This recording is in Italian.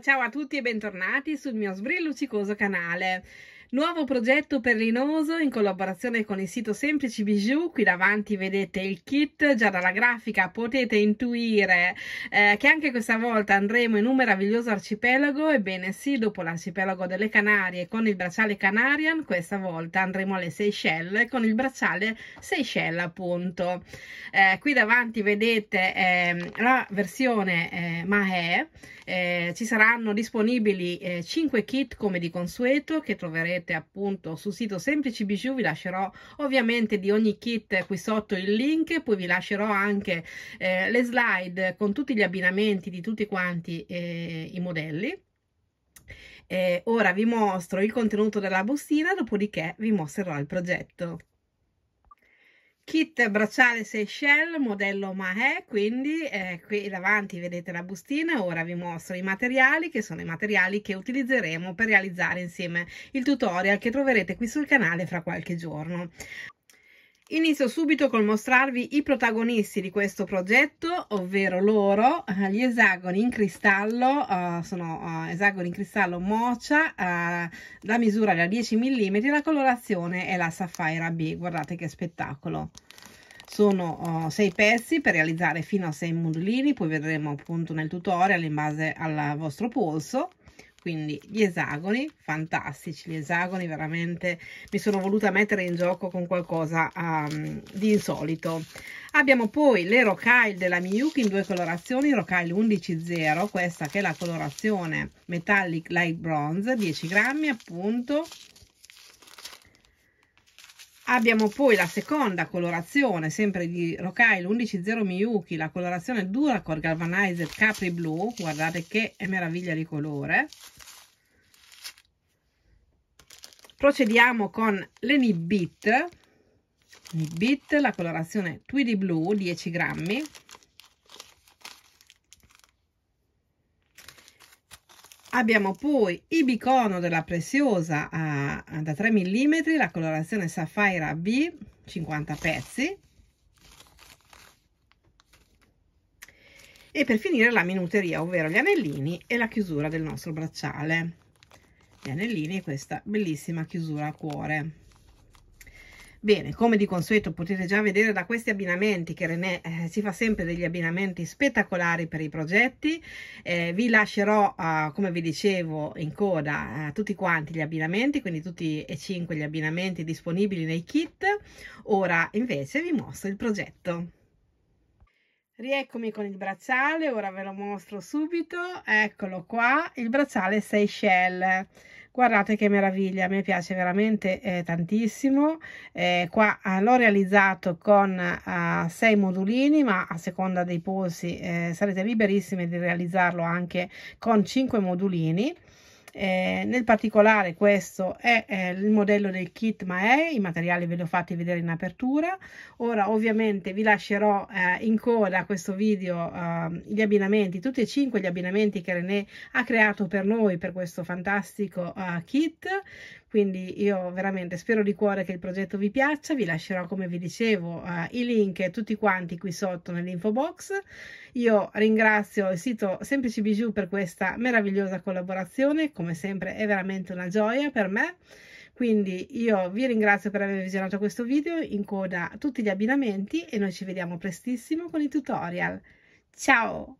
ciao a tutti e bentornati sul mio sbrillucicoso canale. Nuovo progetto per Linoso in collaborazione con il sito Semplici Bijou, qui davanti vedete il kit, già dalla grafica potete intuire eh, che anche questa volta andremo in un meraviglioso arcipelago, ebbene sì, dopo l'arcipelago delle Canarie con il bracciale Canarian, questa volta andremo alle Seychelles con il bracciale Seychelles appunto. Eh, qui davanti vedete eh, la versione eh, Mahé, eh, ci saranno disponibili 5 eh, kit come di consueto che troverete troverete appunto sul sito Semplici Bijou, vi lascerò ovviamente di ogni kit qui sotto il link, poi vi lascerò anche eh, le slide con tutti gli abbinamenti di tutti quanti eh, i modelli. E ora vi mostro il contenuto della bustina, dopodiché vi mostrerò il progetto kit bracciale Seychelles modello Mahé quindi eh, qui davanti vedete la bustina ora vi mostro i materiali che sono i materiali che utilizzeremo per realizzare insieme il tutorial che troverete qui sul canale fra qualche giorno Inizio subito col mostrarvi i protagonisti di questo progetto, ovvero loro, eh, gli esagoni in cristallo, uh, sono uh, esagoni in cristallo mocha, uh, la misura è da 10 mm, la colorazione è la Sapphire B, guardate che spettacolo. Sono sei pezzi per realizzare fino a sei modulini, poi vedremo appunto nel tutorial in base al vostro polso quindi gli esagoni fantastici gli esagoni veramente mi sono voluta mettere in gioco con qualcosa um, di insolito abbiamo poi le rocaille della Miyuki in due colorazioni rocaille 11.0 questa che è la colorazione metallic light bronze 10 grammi appunto Abbiamo poi la seconda colorazione, sempre di Rokai, 110 Miyuki, la colorazione Duracore Galvanized Capri Blu, guardate che meraviglia di colore. Procediamo con le Nibbit, Nibbit, la colorazione Tweedy Blu, 10 grammi, Abbiamo poi il bicono della Preziosa a, a, da 3 mm, la colorazione Sapphire B, 50 pezzi. E per finire la minuteria, ovvero gli anellini e la chiusura del nostro bracciale. Gli anellini e questa bellissima chiusura a cuore. Bene, come di consueto potete già vedere da questi abbinamenti che René eh, si fa sempre degli abbinamenti spettacolari per i progetti, eh, vi lascerò eh, come vi dicevo in coda eh, tutti quanti gli abbinamenti, quindi tutti e cinque gli abbinamenti disponibili nei kit, ora invece vi mostro il progetto. Rieccomi con il bracciale, ora ve lo mostro subito, eccolo qua, il bracciale Seychelles guardate che meraviglia mi piace veramente eh, tantissimo eh, qua eh, l'ho realizzato con eh, sei modulini ma a seconda dei polsi eh, sarete liberissime di realizzarlo anche con cinque modulini eh, nel particolare questo è, è il modello del kit Mae, i materiali ve li ho fatti vedere in apertura. Ora ovviamente vi lascerò eh, in coda a questo video eh, gli abbinamenti, tutti e cinque gli abbinamenti che René ha creato per noi per questo fantastico eh, kit. Quindi io veramente spero di cuore che il progetto vi piaccia, vi lascerò come vi dicevo eh, i link tutti quanti qui sotto nell'info box. Io ringrazio il sito Semplici Bijou per questa meravigliosa collaborazione, come sempre è veramente una gioia per me. Quindi io vi ringrazio per aver visionato questo video, in coda tutti gli abbinamenti e noi ci vediamo prestissimo con i tutorial. Ciao!